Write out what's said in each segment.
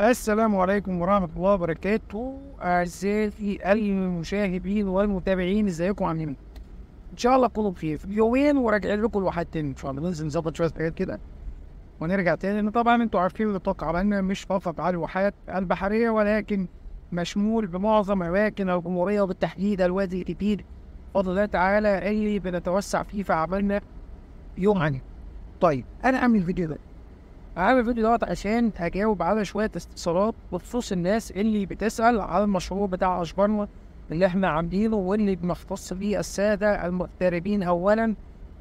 السلام عليكم ورحمة الله وبركاته أعزائي المشاهدين والمتابعين ازيكم عاملين إيه؟ إن شاء الله كله بخير يومين وراجعين لكم الواحد تاني إن شاء الله ننزل نظبط شوية حاجات كده ونرجع تاني لأن طبعا أنتوا عارفين إن الطاقة عملنا مش فقط على الواحات البحرية ولكن مشمول بمعظم أماكن الجمهورية وبالتحديد الوادي الكبير بفضل الله تعالى اللي بنتوسع فيه في عملنا يوم عني طيب أنا أعمل الفيديو ده عامل الفيديو دوت عشان هجاوب على شوية استفسارات بخصوص الناس اللي بتسأل على المشروع بتاع أشبرنا اللي احنا عاملينه واللي بنختص بيه السادة المغتربين أولا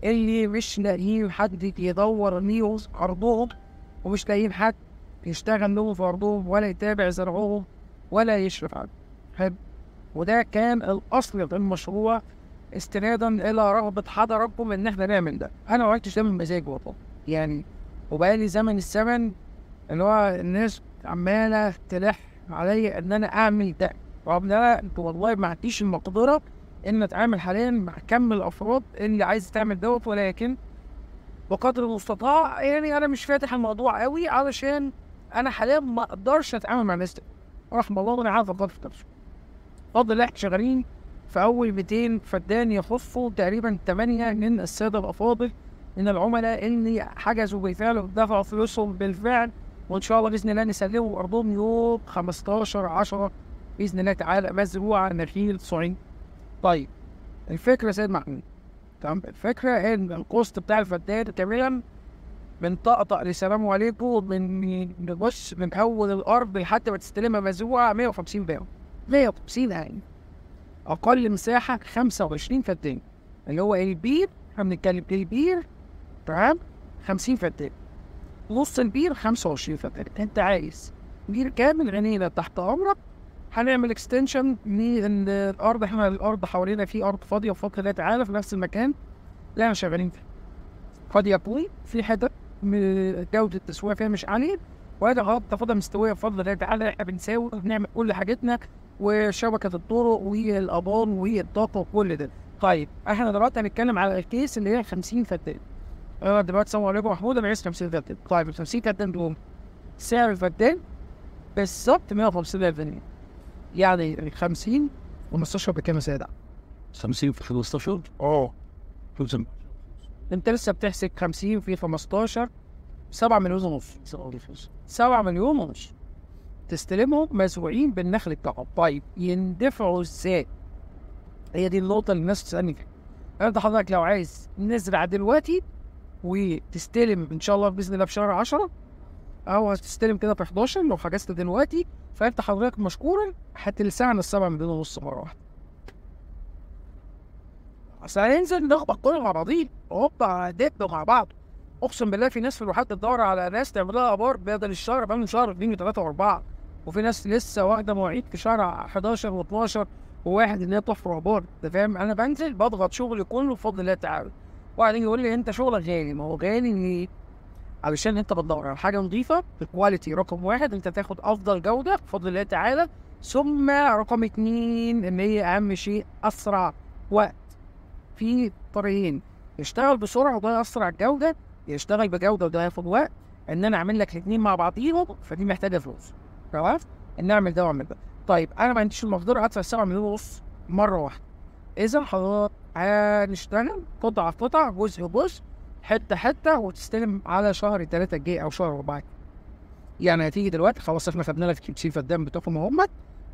اللي مش لاقيين حد يدور ليهم أرضهم ومش لاقيين حد يشتغل لهم في أرضهم ولا يتابع زرعهم ولا يشرف عليهم حلو وده كان الأصل للمشروع استنادا إلى رغبة حضراتكم إن احنا نعمل ده أنا ما عملتش ده من مزاج والله يعني وبقالي زمن الزمن اللي هو الناس عمالة تلح عليا إن أنا أعمل ده رغم إن أنا والله ما عنديش المقدرة إن أتعامل حاليا مع كم الأفراد اللي عايزة تعمل دوت ولكن بقدر المستطاع يعني أنا مش فاتح الموضوع قوي علشان أنا حاليا ما أقدرش أتعامل مع الناس دي رحم الله أنا عارف أقدر في نفسه فضل إحنا شغالين في أول 200 فدان يخصوا تقريبا 8 من السادة الأفاضل من العملاء اللي حجزوا بالفعل ودفعوا فلوسهم بالفعل وان شاء الله باذن الله نسلموا ارضهم يوم 15 10 باذن الله تعالى مزروعه نخيل صعيد. طيب الفكره سيد محمود تمام الفكره ان القسط بتاع الفدان تماما بنطقطق للسلام عليكم من بص من اول الارض لحد ما تستلمها مزروعه 150 باو 150 يعني اقل مساحه 25 فدان اللي هو البير احنا بنتكلم البير تمام 50 فدان نص البير 25 فدان انت عايز بير كامل عينينا تحت امرك هنعمل اكستنشن للارض احنا الارض حوالينا في ارض فاضيه بفضل الله تعالى في نفس المكان اللي احنا شغالين فيه فاضيه قوي في حتت جوده التسويق فيها مش عاليه وادي غلط تاخدها مستويه بفضل الله تعالى احنا بنساوي بنعمل كل حاجتنا وشبكه الطرق والابان والطاقه وكل ده طيب احنا دلوقتي هنتكلم على الكيس اللي هي 50 فدان انا دلوقتي السلام عليكم محمود انا عايز 50 فاتن طيب ال 50 فاتن دول سعر الفدان بالظبط 150000 جنيه يعني 50 50 15 بكام يا سيدة؟ 50 في 15 اه انت لسه بتحسب 50 في 15 7 مليون ونص 7 مليون ونص تستلمهم مزروعين بالنخل بتاعهم طيب يندفعوا ازاي؟ هي دي النقطة اللي الناس بتسألني فيها انت حضرتك لو عايز نزرع دلوقتي وتستلم ان شاء الله باذن الله في شهر 10 او هتستلم كده في 11 لو حجزت دلوقتي فانت حضرتك مشكورا هتلسعنا السبع مليون ونص مره واحده اصل هننزل نخبط كل العراضيل هوبا دب مع بعض اقسم بالله في ناس في الواحات بتدور على ناس تعمل لها ابار بدل الشهر بقى من شهر 2 و3 و4 وفي ناس لسه واخده مواعيد في شهر 11 و12 وواحد ان هي تحفر ابار انت فاهم انا بنزل بضغط شغلي كله بفضل الله تعالى واحد يجي يقول لي انت شغلك غالي ما هو غالي ليه؟ علشان انت بتدور على حاجه نظيفه بكواليتي رقم واحد انت تاخد افضل جوده بفضل الله تعالى ثم رقم اتنين ان هي اهم شيء اسرع وقت في طريقين يشتغل بسرعه وده اسرع جوده يشتغل بجوده وده ياخد وقت ان انا اعمل لك الاثنين مع بعضيهم فدي محتاجه فلوس تمام ان اعمل ده واعمل ده طيب انا ما عنديش المقدره ادفع 7 مليون ونص مره واحده اذا حضرتك هنشتغل قطعة قطعة جزء جزء حتة حتة وتستلم على شهر تلاتة الجاي أو شهر أربعة يعني هتيجي دلوقتي خلاص احنا خدنا لك 50 فدان بتوعكم هم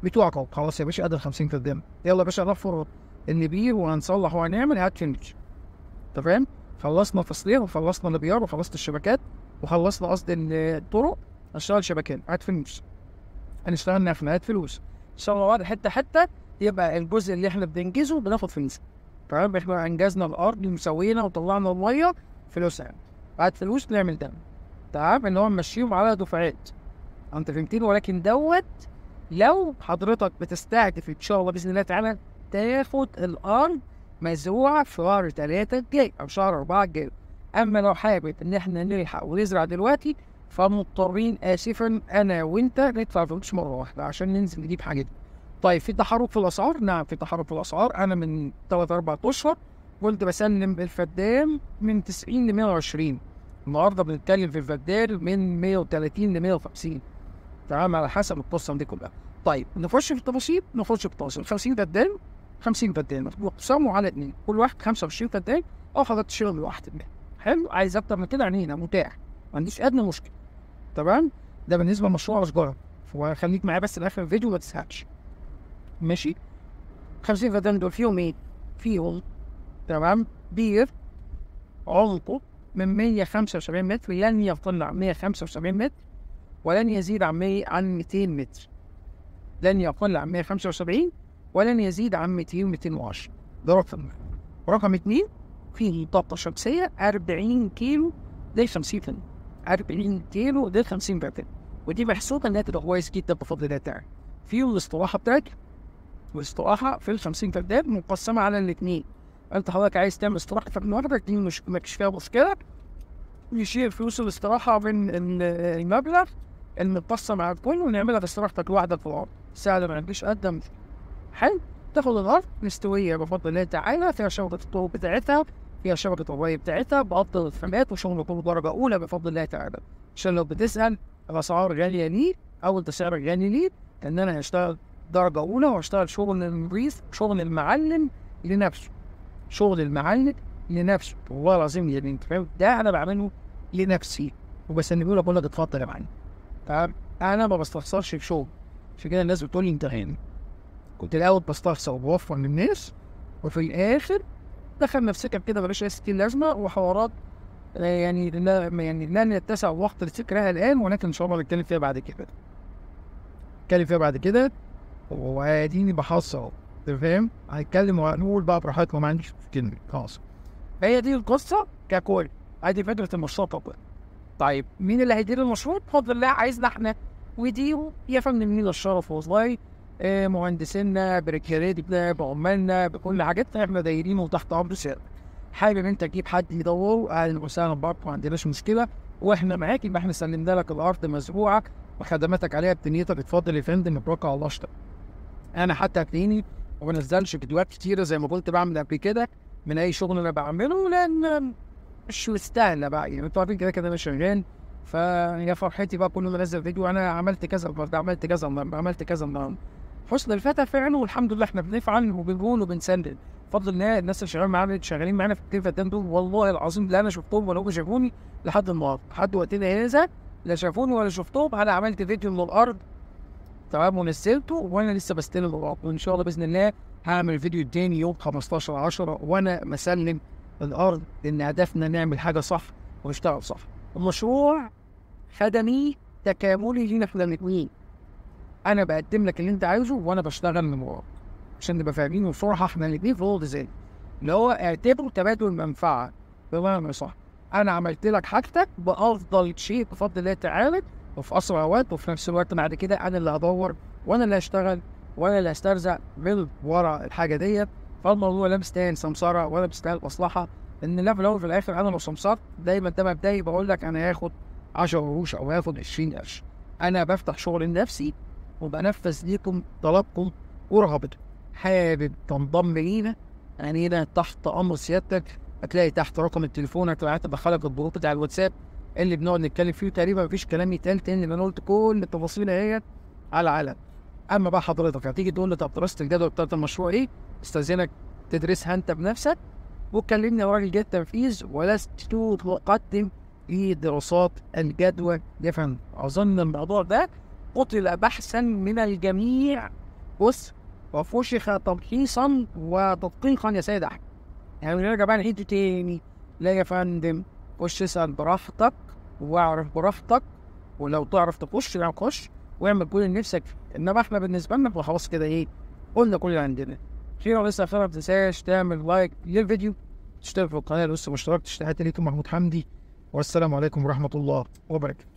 بتوعك اهو خلاص يا باشا ال 50 فدان يلا يا باشا نفر النبي وهنصلح وهنعمل هات فينش انت فاهم؟ خلصنا تصليح وخلصنا البيار وخلصت الشبكات وخلصنا قصدي الطرق هنشتغل شبكين هات فلوس هنشتغل نفنا هات فلوس ان شاء الله حته حته يبقى الجزء اللي احنا بننجزه بناخد فلوس تمام احنا انجزنا الارض وسوينا وطلعنا الميه فلوسها بعد فلوس نعمل ده تمام ان هو نمشيهم على دفعات انت فهمتني ولكن دوت لو حضرتك بتستهدف ان شاء الله باذن الله تعالى تاخد الارض مزروعه في شهر ثلاثه الجاي او شهر اربعه الجاي اما لو حابب ان احنا نلحق ونزرع دلوقتي فمضطرين اسفا انا وانت ندفع فلوس مره واحده عشان ننزل نجيب حاجتنا طيب في تحرك في الاسعار نعم في تحرك في الاسعار انا من ثلاث اربع اشهر كنت بسلم الفدان من 90 ل 120 النهارده بنتكلم في الفدان من 130 ل 150 تمام على حسب القصه دي كلها طيب نخش في التفاصيل نخش في التفاصيل 50 فدان 50 فدان بيقسموا على اثنين كل واحد 25 فدان اه حضرتك تشتغل لوحدك حلو عايز اكتر من كده عينينا متاح ما عنديش ادنى مشكله تمام ده بالنسبه لمشروع اشجار وخليك معايا بس لاخر الفيديو ما تزهقش ماشي 50 فدان دول فيهم ايه؟ فيهم تمام بير عمقه من 175 متر لن يقل عن 175 متر ولن يزيد عن عن 200 متر لن يقل عن 175 ولن يزيد عن 200 210 ده رقم رقم اثنين فيه طاقة شمسية 40 كيلو دي 50 فن 40 كيلو دي 50 فن ودي محسوبة انها تبقى كويس جدا بفضل الله تعالى فيهم الاستراحة بتاعتك واستراحه في ال 50 فردان مقسمه على الاثنين انت حضرتك عايز تعمل استراحه في لوحدك دي مش مش فيها مشكله يشيل فلوس الاستراحه من المبلغ المتقسم على الكل ونعملها في استراحتك لوحدك في الارض اللي ما عنديش قدم حلو تاخد الارض مستويه بفضل الله تعالى فيها شبكه الطرق بتاعتها فيها شبكه الري بتاعتها بافضل الخامات وشغل يكون درجه اولى بفضل الله تعالى عشان لو بتسال الاسعار غاليه ليه او انت سعرك غالي ليه ان انا هشتغل درجه اولى واشتغل شغل المريض شغل المعلم لنفسه شغل المعلم لنفسه والله العظيم يعني انت فاهم ده انا بعمله لنفسي وبس لك اقول لك اتفضل يا معلم تمام انا ما بستخسرش في شغل عشان كده الناس بتقول لي انت هنا كنت الاول بستخسر وبوفر للناس وفي الاخر دخل نفسك كده مفيش اي ستين لازمه وحوارات آه، يعني لا يعني لن يتسع وقت لذكرها الان ولكن ان شاء الله نتكلم فيها بعد كده نتكلم فيها بعد كده واديني بحصل انت فاهم؟ هنتكلم وهنقول بقى براحتنا ما عنديش كلمه خلاص هي دي القصه ككل ادي فكره المشروع ككل طيب مين اللي هيدير المشروع؟ بفضل الله عايزنا احنا ودي يا فندم مين الشرف والله إيه مهندسينا بركيريتنا بعمالنا بكل حاجاتنا احنا دايرينه تحت امر سيادتك حابب انت تجيب حد يدور اهلا وسهلا بك ما عندناش مشكله واحنا معاك يبقى احنا سلمنا لك الارض مزروعه وخدماتك عليها بتنيتك اتفضل يا فندم مبروك على الله اشتغل انا حتى هتلاقيني ما بنزلش فيديوهات كتيره زي ما كنت بعمل قبل كده من اي شغل انا بعمله لان مش مستاهله بقى يعني انتوا عارفين كده كده انا شغال فهي فرحتي بقى كل ما انزل فيديو انا عملت كذا النهارده عملت كذا النهارده عملت كذا النهارده حسن الفتى فعلا والحمد لله احنا بنفعل وبنقول وبنسند بفضل الله الناس اللي شغالين معانا شغالين معانا في كتير فتان دول والله العظيم لا انا شفتهم ولا هم شافوني لحد النهارده لحد وقتنا هذا لا شافوني ولا شفتهم انا عملت فيديو من الارض تمام ونزلته وانا لسه بستلم الاوراق وان شاء الله باذن الله هعمل فيديو تاني يوم 15 10 وانا مسلم الارض لان هدفنا نعمل حاجه صح ونشتغل صح. المشروع خدمي تكاملي لينا احنا الاثنين. انا بقدم لك اللي انت عايزه وانا بشتغل من وراك عشان نبقى فاهمين بصراحه احنا الاثنين في الارض ديزاين اللي هو اعتبره تبادل منفعه بمعنى صح. انا عملت لك حاجتك بافضل شيء بفضل الله تعالى وفي اسرع وقت وفي نفس الوقت بعد كده انا اللي هدور وانا اللي هشتغل وانا اللي هسترزق من ورا الحاجه ديت فالموضوع لا مستاهل سمساره ولا مستاهل مصلحه لان لا في الاول في الاخر انا لو سمسرت دايما ده مبدئي بقول لك انا هاخد 10 قروش او هاخد 20 قرش انا بفتح شغل لنفسي وبنفذ ليكم طلبكم ورغبتكم حابب تنضم لينا انا يعني هنا تحت امر سيادتك هتلاقي تحت رقم التليفون هتلاقي تبقى خلق بتاع الواتساب اللي بنقعد نتكلم فيه تقريبا مفيش كلام يتقال تاني لان انا قلت كل التفاصيل اهيت على العلن اما بقى حضرتك هتيجي تقول لي طب دراسه الجدوى بتاعت المشروع ايه؟ استاذنك تدرسها انت بنفسك وكلمني راجل جهه التنفيذ ولست في دراسات الجدوى يا فندم اظن الموضوع ده قتل بحثا من الجميع بص وفشخ تلخيصا وتدقيقا يا سيد احمد يعني نرجع بقى نعيد تاني لا يا فندم خش اسال براحتك واعرف براحتك ولو تعرف تخش يعني خش واعمل كل اللي نفسك انما احنا بالنسبه لنا خلاص كده ايه قلنا كل اللي عندنا خيرا لسه اخيرا ما تنساش تعمل لايك للفيديو تشترك في القناه لو لسه ما اشتركتش تحت ليكم محمود حمدي والسلام عليكم ورحمه الله وبركاته